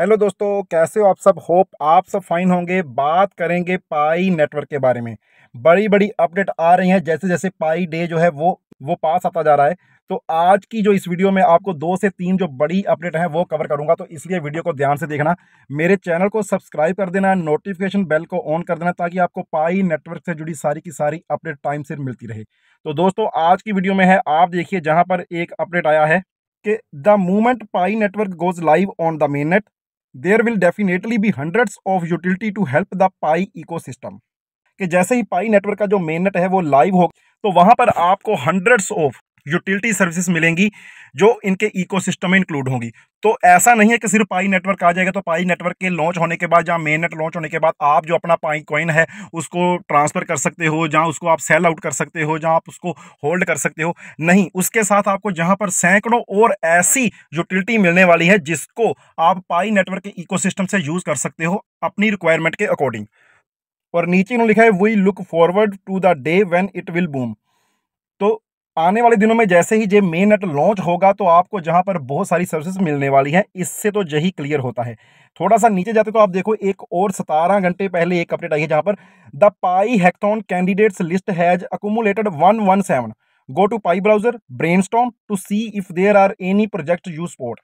hello दोस्तों कैसे हो आप सब होप आप सब फाइन होंगे बात करेंगे पाई नेटवर्क के बारे में बड़ी बड़ी अपडेट आ रही हैं जैसे जैसे पाई डे जो है वो वो पास आता जा रहा है तो आज की जो इस वीडियो में आपको दो से तीन जो बड़ी अपडेट हैं वो कवर करूंगा तो इसलिए वीडियो को ध्यान से देखना मेरे चैनल को सब्सक्राइब कर देना नोटिफिकेशन बेल को ऑन कर देना ताकि आपको पाई नेटवर्क से जुड़ी सारी की सारी अपडेट टाइम से मिलती रहे तो दोस्तों आज की वीडियो में है आप देखिए जहाँ पर एक अपडेट आया है कि the moment Pi network goes live on the main net there will definitely be hundreds of utility to help the Pi ecosystem कि जैसे ही पाई नेटवर्क का जो मेन नेट है वो लाइव हो तो वहाँ पर आपको हंड्रेड्स ऑफ यूटिलिटी सर्विसेज मिलेंगी जो इनके इकोसिस्टम में इंक्लूड होंगी तो ऐसा नहीं है कि सिर्फ पाई नेटवर्क आ जाएगा तो पाई नेटवर्क के लॉन्च होने के बाद जहाँ मेन नेट लॉन्च होने के बाद आप जो अपना पाई कॉइन है उसको ट्रांसफ़र कर सकते हो जहाँ उसको आप सेल आउट कर सकते हो जहाँ आप उसको होल्ड कर सकते हो नहीं उसके साथ आपको जहाँ पर सैकड़ों और ऐसी यूटिलिटी मिलने वाली है जिसको आप पाई नेटवर्क के इको से यूज़ कर सकते हो अपनी रिक्वायरमेंट के अकॉर्डिंग और नीचे उन्होंने लिखा है we look forward to the day when it will boom तो आने वाले दिनों में जैसे ही जे मेन नेट लॉन्च होगा तो आपको जहाँ पर बहुत सारी सर्विस मिलने वाली हैं इससे तो यही क्लियर होता है थोड़ा सा नीचे जाते तो आप देखो एक और सतारह घंटे पहले एक अपडेट आई है जहाँ पर the Pi hackathon candidates list has accumulated one one seven go to pi browser brainstorm to see if there are any projects you support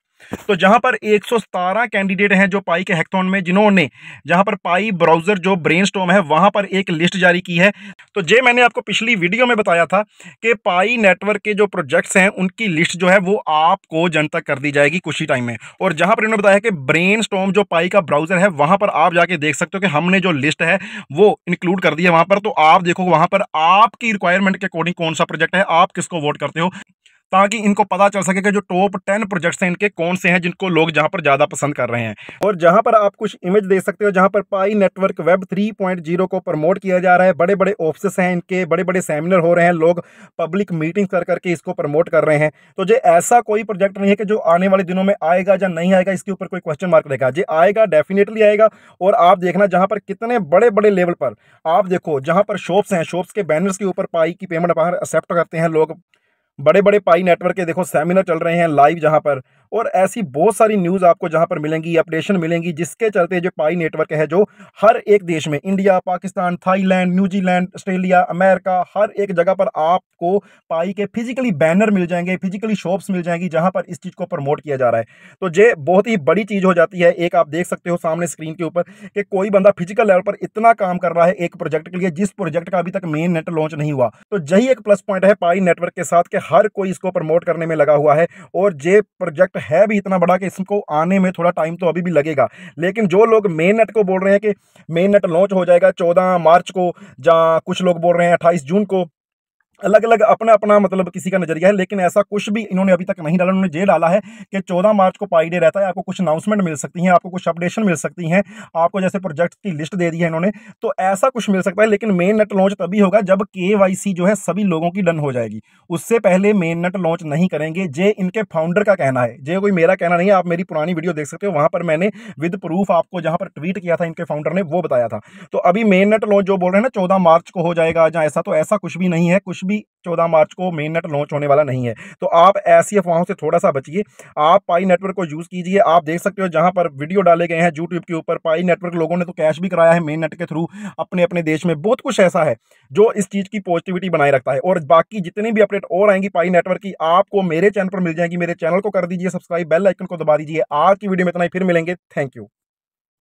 तो जहां पर 117 कैंडिडेट हैं जो पाई के हैकथॉन में जिन्होंने जहां पर पाई ब्राउजर जो ब्रेन है वहां पर एक लिस्ट जारी की है तो जे मैंने आपको पिछली वीडियो में बताया था कि पाई नेटवर्क के जो प्रोजेक्ट्स हैं उनकी लिस्ट जो है वो आपको जनता कर दी जाएगी कुछ ही टाइम में और जहां पर इन्होंने बताया कि ब्रेन जो पाई का ब्राउजर है वहां पर आप जाके देख सकते हो कि हमने जो लिस्ट है वो इंक्लूड कर दी है वहां पर तो आप देखो वहां पर आपकी रिक्वायरमेंट के अकॉर्डिंग कौन सा प्रोजेक्ट है आप किसको वोट करते हो ताकि इनको पता चल सके कि जो टॉप टेन प्रोजेक्ट्स हैं इनके कौन से हैं जिनको लोग जहाँ पर ज़्यादा पसंद कर रहे हैं और जहाँ पर आप कुछ इमेज देख सकते हो जहाँ पर Pi network web three point zero को प्रमोट किया जा रहा है बड़े बड़े ऑफिस हैं इनके बड़े बड़े सेमिनार हो रहे हैं लोग पब्लिक मीटिंग कर करके इसको प्रमोट कर रहे हैं तो ये ऐसा कोई प्रोजेक्ट नहीं है कि जो आने वाले दिनों में आएगा या नहीं आएगा इसके ऊपर कोई क्वेश्चन मार्क रहेगा जो आएगा डेफिनेटली आएगा और आप देखना जहाँ पर कितने बड़े बड़े लेवल पर आप देखो जहाँ पर शॉप्स हैं शॉप्स के बैनर्स के ऊपर पाई की पेमेंट बाहर एक्सेप्ट करते हैं लोग बड़े बड़े पाई नेटवर्क के देखो सेमिनार चल रहे हैं लाइव जहां पर और ऐसी बहुत सारी न्यूज़ आपको जहां पर मिलेंगी अपडेशन मिलेंगी जिसके चलते जो पाई नेटवर्क है जो हर एक देश में India Pakistan Thailand New Zealand Australia America हर एक जगह पर आपको पाई के फिजिकली बैनर मिल जाएंगे फिजिकली शॉप्स मिल जाएंगी जहां पर इस चीज़ को प्रमोट किया जा रहा है तो ये बहुत ही बड़ी चीज़ हो जाती है एक आप देख सकते हो सामने स्क्रीन के ऊपर कि कोई बंदा फिजिकल लेवल पर इतना काम कर रहा है एक प्रोजेक्ट के लिए जिस प्रोजेक्ट का अभी तक मेन नेट लॉन्च नहीं हुआ तो यही एक प्लस पॉइंट है पाई नेटवर्क के साथ कि हर कोई इसको प्रमोट करने में लगा हुआ है और ये प्रोजेक्ट है भी इतना बड़ा कि इसको आने में थोड़ा टाइम तो अभी भी लगेगा लेकिन जो लोग मेन नेट को बोल रहे हैं कि मेन नेट लॉन्च हो जाएगा चौदह मार्च को या कुछ लोग बोल रहे हैं अट्ठाईस जून को अलग अलग अपना अपना मतलब किसी का नजरिया है लेकिन ऐसा कुछ भी इन्होंने अभी तक नहीं डाला उन्होंने ये डाला है कि 14 मार्च को पाई डे रहता है आपको कुछ अनाउंसमेंट मिल सकती हैं आपको कुछ अपडेशन मिल सकती हैं आपको जैसे प्रोजेक्ट की लिस्ट दे दी है इन्होंने तो ऐसा कुछ मिल सकता है लेकिन मेन नेट लॉन्च तभी होगा जब के जो है सभी लोगों की डन हो जाएगी उससे पहले मेन नेट लॉन्च नहीं करेंगे जे इनके फाउंडर का कहना है जे कोई मेरा कहना नहीं है आप मेरी पुरानी वीडियो देख सकते हो वहाँ पर मैंने विद प्रूफ आपको जहाँ पर ट्वीट किया था इनके फाउंडर ने वो बताया था तो अभी मेन नेट लॉन्च जो बोल रहे हैं ना चौदह मार्च को हो जाएगा जहाँ ऐसा तो ऐसा कुछ भी नहीं है कुछ भी चौदह मार्च को मेन नेट लॉन्च होने वाला नहीं है तो आप ऐसी अफवाहों से थोड़ा सा बचिए आप पाई नेटवर्क को यूज़ कीजिए आप देख सकते हो जहाँ पर वीडियो डाले गए हैं यूट्यूब के ऊपर पाई नेटवर्क लोगों ने तो कैश भी कराया है मेन नेट के थ्रू अपने अपने देश में बहुत कुछ ऐसा है जो इस चीज़ की पॉजिटिविटी बनाए रखता है और बाकी जितनी भी अपडेट और आएंगी पाई नेटवर्क की आपको मेरे चैनल पर मिल जाएंगी मेरे चैनल को कर दीजिए सब्सक्राइब बेल आइकन को दबा दीजिए आज की वीडियो में इतना ही फिर मिलेंगे थैंक यू